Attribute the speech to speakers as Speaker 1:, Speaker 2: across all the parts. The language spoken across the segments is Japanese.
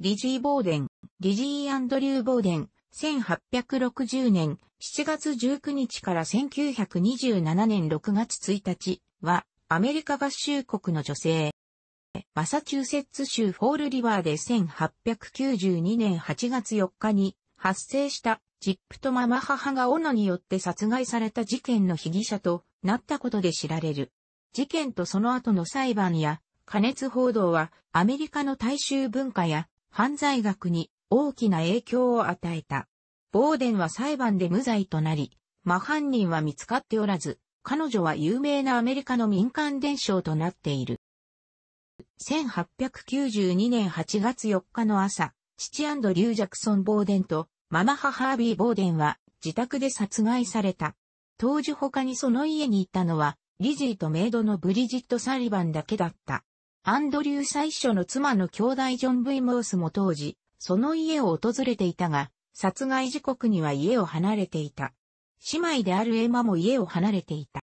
Speaker 1: リジー・ボーデン、リジー・アンドリュー・ボーデン、1860年7月19日から1927年6月1日は、アメリカ合衆国の女性。マサチューセッツ州フォールリバーで1892年8月4日に発生したジップとママ母が斧によって殺害された事件の被疑者となったことで知られる。事件とその後の裁判や加熱報道はアメリカの大衆文化や犯罪学に大きな影響を与えた。ボーデンは裁判で無罪となり、真犯人は見つかっておらず、彼女は有名なアメリカの民間伝承となっている。1892年8月4日の朝、父アンドリュー・ジャクソン・ボーデンと、ママ母ハービー・ボーデンは自宅で殺害された。当時他にその家にいたのは、リジーとメイドのブリジット・サリバンだけだった。アンドリュー最初の妻の兄弟ジョン・ブイ・モースも当時、その家を訪れていたが、殺害時刻には家を離れていた。姉妹であるエマも家を離れていた。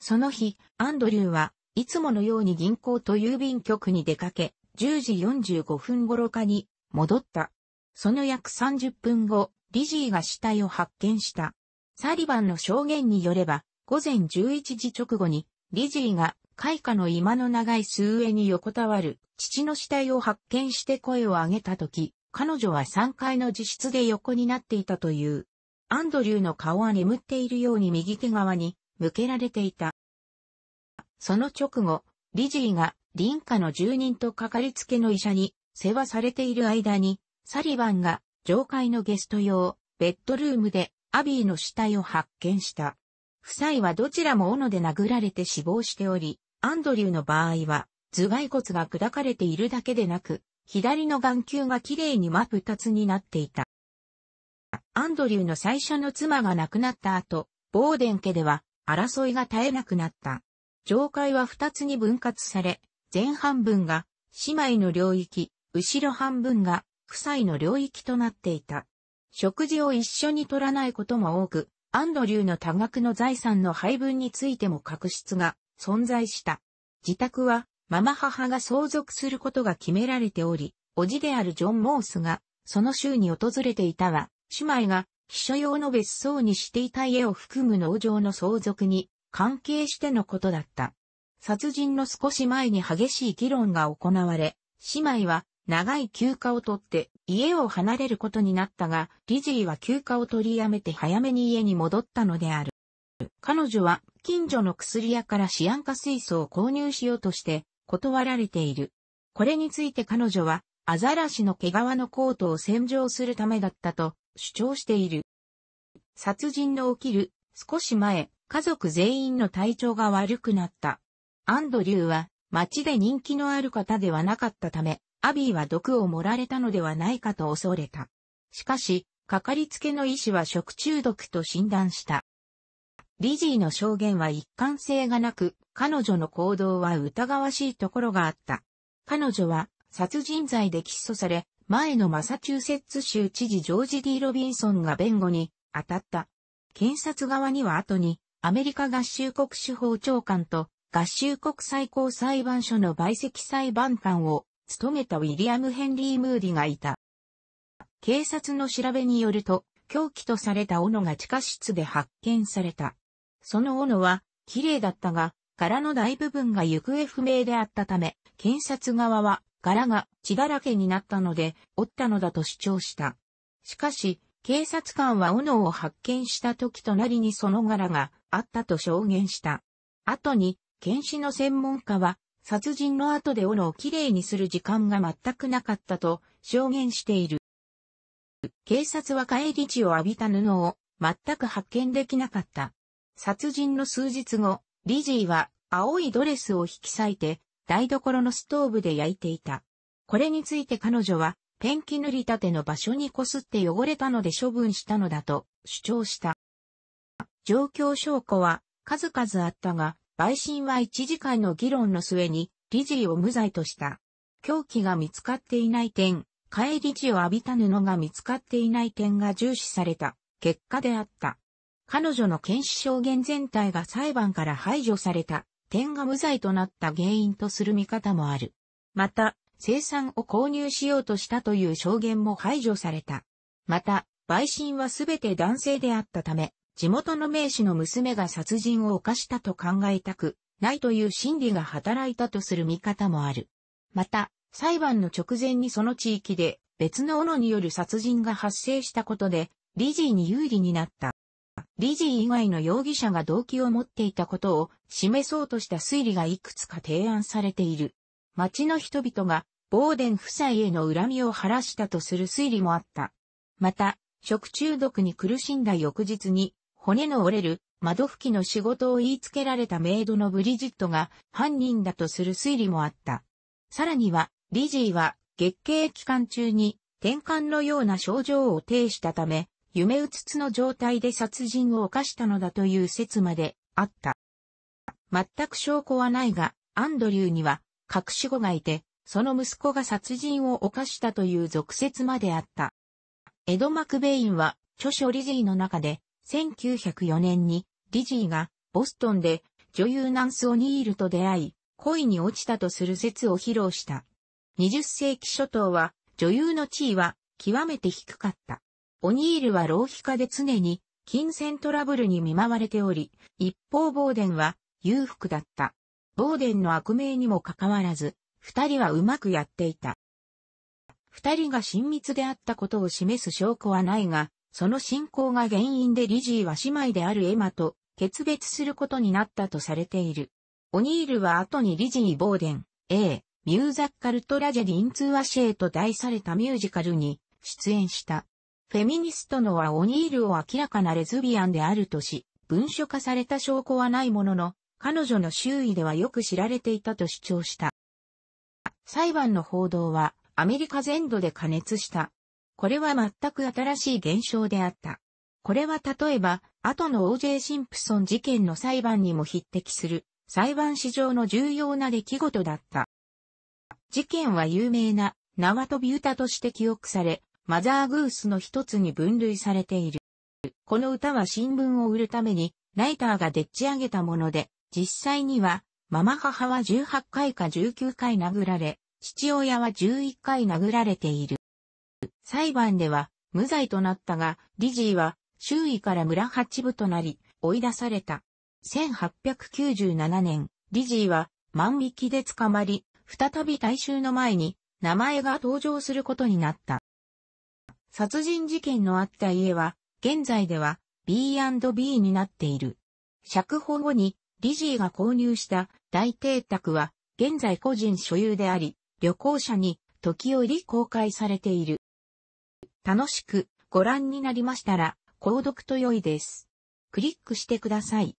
Speaker 1: その日、アンドリューはいつものように銀行と郵便局に出かけ、10時45分頃かに戻った。その約30分後、リジーが死体を発見した。サリバンの証言によれば、午前11時直後に、リジーが開花の今の長い数上に横たわる父の死体を発見して声を上げた時、彼女は3階の自室で横になっていたという。アンドリューの顔は眠っているように右手側に向けられていた。その直後、リジーが林家の住人とかかりつけの医者に世話されている間に、サリバンが上階のゲスト用ベッドルームでアビーの死体を発見した。夫妻はどちらも斧で殴られて死亡しており、アンドリューの場合は、頭蓋骨が砕かれているだけでなく、左の眼球がきれいに真二つになっていた。アンドリューの最初の妻が亡くなった後、ボーデン家では争いが絶えなくなった。上階は二つに分割され、前半分が姉妹の領域、後ろ半分が夫妻の領域となっていた。食事を一緒に取らないことも多く、アンドリューの多額の財産の配分についても確執が存在した。自宅は、ママ母が相続することが決められており、叔父であるジョン・モースが、その州に訪れていたは、姉妹が、秘書用の別荘にしていた家を含む農場の相続に、関係してのことだった。殺人の少し前に激しい議論が行われ、姉妹は、長い休暇を取って家を離れることになったが、リジーは休暇を取りやめて早めに家に戻ったのである。彼女は近所の薬屋からシアン化水素を購入しようとして断られている。これについて彼女はアザラシの毛皮のコートを洗浄するためだったと主張している。殺人の起きる少し前、家族全員の体調が悪くなった。アンドリューは街で人気のある方ではなかったため、アビーは毒を盛られたのではないかと恐れた。しかし、かかりつけの医師は食中毒と診断した。リジーの証言は一貫性がなく、彼女の行動は疑わしいところがあった。彼女は殺人罪で起訴され、前のマサチューセッツ州知事ジョージ・ D・ ロビンソンが弁護に当たった。検察側には後に、アメリカ合衆国司法長官と合衆国最高裁判所の陪席裁判官を務めたウィリアム・ヘンリー・ムーディがいた。警察の調べによると、凶器とされた斧が地下室で発見された。その斧は、綺麗だったが、柄の大部分が行方不明であったため、検察側は、柄が血だらけになったので、折ったのだと主張した。しかし、警察官は斧を発見した時隣にその柄があったと証言した。後に、検視の専門家は、殺人の後で斧をきれいにする時間が全くなかったと証言している。警察は帰り地を浴びた布を全く発見できなかった。殺人の数日後、リジーは青いドレスを引き裂いて台所のストーブで焼いていた。これについて彼女はペンキ塗りたての場所にこすって汚れたので処分したのだと主張した。状況証拠は数々あったが、陪審は1時間の議論の末にリジーを無罪とした。凶器が見つかっていない点、帰り地を浴びた布が見つかっていない点が重視された結果であった。彼女の検視証言全体が裁判から排除された点が無罪となった原因とする見方もある。また、生産を購入しようとしたという証言も排除された。また、陪審はすべて男性であったため、地元の名士の娘が殺人を犯したと考えたくないという心理が働いたとする見方もある。また、裁判の直前にその地域で別の斧による殺人が発生したことで、理事に有利になった。理事以外の容疑者が動機を持っていたことを示そうとした推理がいくつか提案されている。町の人々がボーデン夫妻への恨みを晴らしたとする推理もあった。また、食中毒に苦しんだ翌日に、骨の折れる窓拭きの仕事を言いつけられたメイドのブリジットが犯人だとする推理もあった。さらには、リジーは月経期間中に転換のような症状を呈したため、夢うつつの状態で殺人を犯したのだという説まであった。全く証拠はないが、アンドリューには隠し子がいて、その息子が殺人を犯したという俗説まであった。エド・マクベインは著書リジーの中で、1904年にリジーがボストンで女優ナンス・オニールと出会い、恋に落ちたとする説を披露した。20世紀初頭は女優の地位は極めて低かった。オニールは浪費家で常に金銭トラブルに見舞われており、一方ボーデンは裕福だった。ボーデンの悪名にもかかわらず、二人はうまくやっていた。二人が親密であったことを示す証拠はないが、その信仰が原因でリジーは姉妹であるエマと決別することになったとされている。オニールは後にリジー・ボーデン、A、ミューザッカルトラジェディン・ツーアシェーと題されたミュージカルに出演した。フェミニストのはオニールを明らかなレズビアンであるとし、文書化された証拠はないものの、彼女の周囲ではよく知られていたと主張した。裁判の報道はアメリカ全土で加熱した。これは全く新しい現象であった。これは例えば、後の OJ シンプソン事件の裁判にも匹敵する、裁判史上の重要な出来事だった。事件は有名な縄跳び歌として記憶され、マザーグースの一つに分類されている。この歌は新聞を売るために、ライターがでっち上げたもので、実際には、ママ母は18回か19回殴られ、父親は11回殴られている。裁判では、無罪となったが、リジーは、周囲から村八部となり、追い出された。1897年、リジーは、万引きで捕まり、再び大衆の前に、名前が登場することになった。殺人事件のあった家は、現在では B&B になっている。釈放後にリジーが購入した大邸宅は、現在個人所有であり、旅行者に時折公開されている。楽しくご覧になりましたら、購読と良いです。クリックしてください。